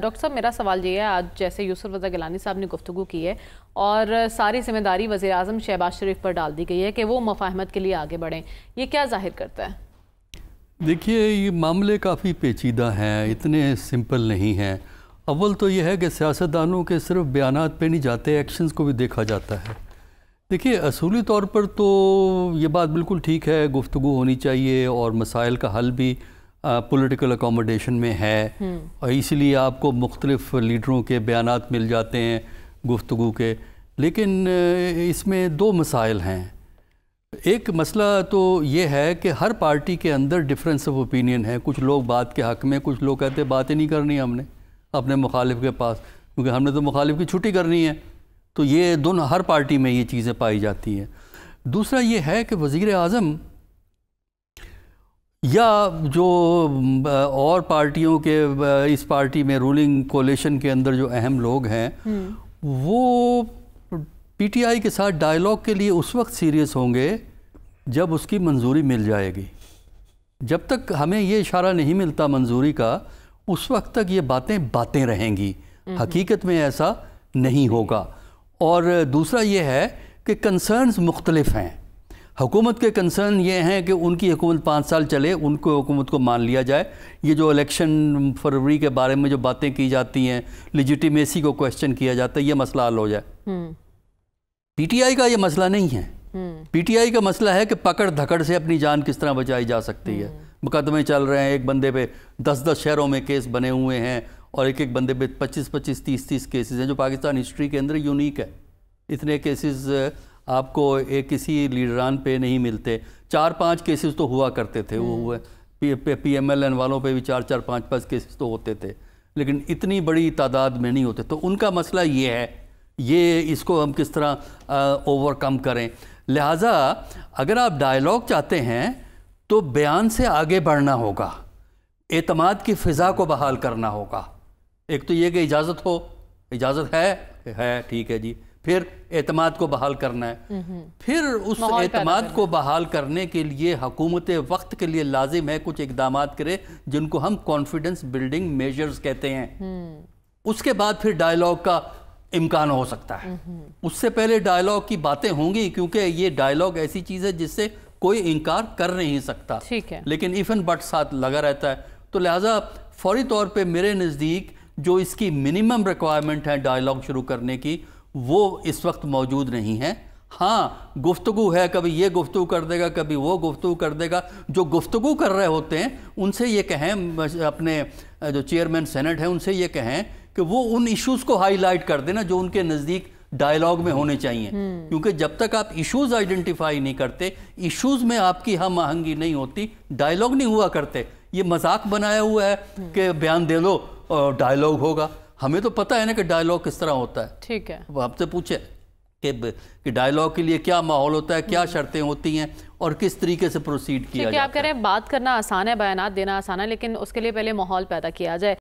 Doctor साहब मेरा सवाल ये है आज जैसे यूसुफ रजा गिलानी साहब ने गुफ्तु की है और सारी जिम्मेदारी वजी अजम शहबाज शरीफ पर डाल दी गई है कि वो मफाहमत के लिए आगे बढ़ें ये क्या जाहिर करता है देखिए ये मामले काफ़ी पेचीदा हैं इतने सिंपल नहीं हैं अव्वल तो यह है कि सियासतदानों के सिर्फ बयान पर नहीं जाते एक्शंस को भी देखा जाता है देखिए असूली तौर पर तो ये बात बिल्कुल ठीक है गुफ्तु होनी चाहिए और मसाइल का हल भी पॉलिटिकल अकोमोडेशन में है हम्म। और इसीलिए आपको मुख्तलिफ लीडरों के बयान मिल जाते हैं गुफ्तु के लेकिन इसमें दो मसाइल हैं एक मसला तो ये है कि हर पार्टी के अंदर डिफरेंस ऑफ ओपिनियन है कुछ लोग बात के हक़ में कुछ लोग कहते हैं बातें नहीं करनी हमने अपने मुखालिफ के पास क्योंकि हमने तो मुखालिफ की छुट्टी करनी है तो ये दोनों हर पार्टी में ये चीज़ें पाई जाती हैं दूसरा ये है कि वज़ी अजम या जो और पार्टियों के इस पार्टी में रूलिंग कोलेशन के अंदर जो अहम लोग हैं हम्म। वो पीटीआई के साथ डायलॉग के लिए उस वक्त सीरियस होंगे जब उसकी मंजूरी मिल जाएगी जब तक हमें ये इशारा नहीं मिलता मंजूरी का उस वक्त तक ये बातें बातें रहेंगी हम्म। हकीकत में ऐसा नहीं होगा और दूसरा ये है कि कंसर्न्स मुख्तलफ हैं हुकूमत के कंसर्न ये हैं कि उनकी हुकूमत पाँच साल चले उनको हुकूमत को मान लिया जाए ये जो इलेक्शन फरवरी के बारे में जो बातें की जाती हैं लिजिटिमेसी को क्वेश्चन किया जाता है ये मसला हल हो जाए पीटीआई हम्म। का ये मसला नहीं है पीटीआई हम्म। का मसला है कि पकड़ धकड़ से अपनी जान किस तरह बचाई जा सकती है हम्म। मुकदमे चल रहे हैं एक बंदे पे दस दस शहरों में केस बने हुए हैं और एक एक बंदे पे पच्चीस पच्चीस तीस तीस केसेज हैं जो पाकिस्तान हिस्ट्री के अंदर यूनिक है इतने केसेस आपको एक किसी लीडरान पे नहीं मिलते चार पांच केसेस तो हुआ करते थे वो हम्म। हुए पी एम एल एन वालों पे भी चार चार पांच पाँच केसेस तो होते थे लेकिन इतनी बड़ी तादाद में नहीं होते तो उनका मसला ये है ये इसको हम किस तरह ओवरकम करें लिहाजा अगर आप डायलॉग चाहते हैं तो बयान से आगे बढ़ना होगा एतमाद की फ़िज़ा को बहाल करना होगा एक तो ये कि इजाज़त हो इजाज़त है है ठीक है जी फिर एतमाद को बहाल करना है हम्म, हम्म। फिर उस एतमाद को बहाल करने के लिए हकूमत वक्त के लिए लाजिम है कुछ इकदाम करे जिनको हम कॉन्फिडेंस बिल्डिंग मेजर्स कहते हैं हम्म। उसके बाद फिर डायलॉग का इम्कान हो सकता है उससे पहले डायलॉग की बातें होंगी क्योंकि ये डायलॉग ऐसी चीज़ है जिससे कोई इनकार कर नहीं सकता ठीक है लेकिन इफन बट साथ लगा रहता है तो लिहाजा फौरी तौर पे मेरे नज़दीक जो इसकी मिनिमम रिक्वायरमेंट है डायलॉग शुरू करने की वो इस वक्त मौजूद नहीं है हाँ गुफ्तु है कभी ये गुफ्तु कर देगा कभी वो गुफ्तु कर देगा जो गुफ्तगु कर रहे होते हैं उनसे ये कहें अपने जो चेयरमैन सेनेट हैं उनसे ये कहें कि वो उन इश्यूज़ को हाईलाइट कर देना जो उनके नज़दीक डायलॉग में होने चाहिए हम्म। क्योंकि जब तक आप इश्यूज़ आइडेंटिफाई नहीं करते इश्यूज़ में आपकी हम आहंगी नहीं होती डायलॉग नहीं हुआ करते ये मजाक बनाया हुआ है हम्म। कि बयान दे लो और डायलॉग होगा हमें तो पता है ना कि डायलॉग किस तरह होता है ठीक है वो आपसे पूछे कि कि डायलॉग के लिए क्या माहौल होता है क्या हम्म। शर्तें होती हैं और किस तरीके से प्रोसीड किया जाता आप कह रहे हैं बात करना आसान है बयान देना आसान है लेकिन उसके लिए पहले माहौल पैदा किया जाए